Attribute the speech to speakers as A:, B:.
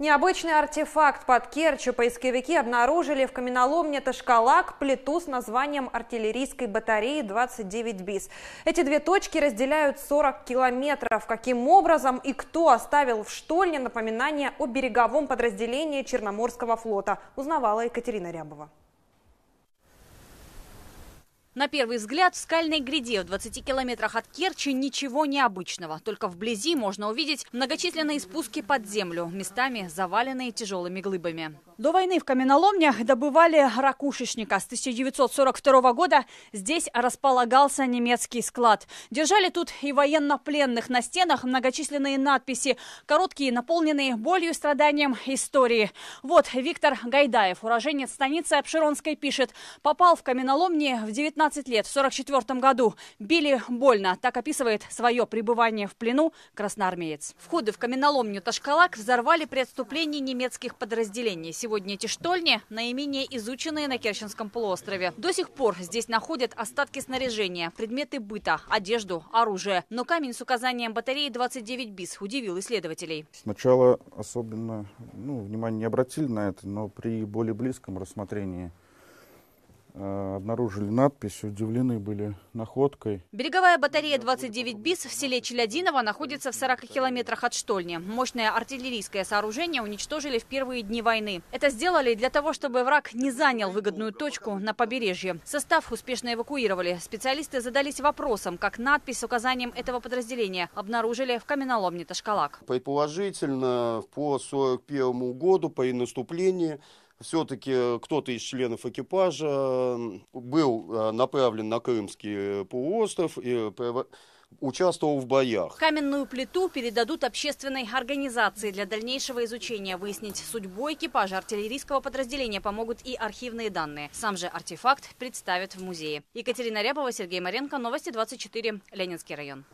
A: Необычный артефакт под Керчью поисковики обнаружили в каменоломне Ташкалак плиту с названием артиллерийской батареи 29 БИС. Эти две точки разделяют 40 километров. Каким образом и кто оставил в штольне напоминание о береговом подразделении Черноморского флота, узнавала Екатерина Рябова.
B: На первый взгляд, в скальной гряде в 20 километрах от Керчи ничего необычного. Только вблизи можно увидеть многочисленные спуски под землю, местами заваленные тяжелыми глыбами. До войны в каменоломнях добывали ракушечника. С 1942 года здесь располагался немецкий склад. Держали тут и военнопленных. На стенах многочисленные надписи, короткие, наполненные болью и страданием истории. Вот Виктор Гайдаев, уроженец станицы Обширонской, пишет. Попал в каменоломни в 19 лет, в 1944 году. Били больно. Так описывает свое пребывание в плену красноармеец. Входы в каменоломню Ташкалак взорвали при отступлении немецких подразделений сегодня эти штольни – наименее изученные на Керченском полуострове. До сих пор здесь находят остатки снаряжения, предметы быта, одежду, оружие. Но камень с указанием батареи 29 БИС удивил исследователей.
C: Сначала особенно ну, внимание не обратили на это, но при более близком рассмотрении – Э, обнаружили надпись, удивлены были находкой.
B: Береговая батарея 29 БИС в селе Челядиново находится в 40 километрах от Штольни. Мощное артиллерийское сооружение уничтожили в первые дни войны. Это сделали для того, чтобы враг не занял выгодную точку на побережье. Состав успешно эвакуировали. Специалисты задались вопросом, как надпись с указанием этого подразделения обнаружили в каменоломне Ташкалак.
D: Предположительно, по 41 году, по и наступлению все-таки э, кто-то из членов экипажа был э, направлен на Крымский э, полуостров и участвовал в боях.
B: Каменную плиту передадут общественной организации для дальнейшего изучения. Выяснить судьбу экипажа артиллерийского подразделения помогут и архивные данные. Сам же артефакт представят в музее. Екатерина Рябова, Сергей Маренко, Новости 24, Ленинский район.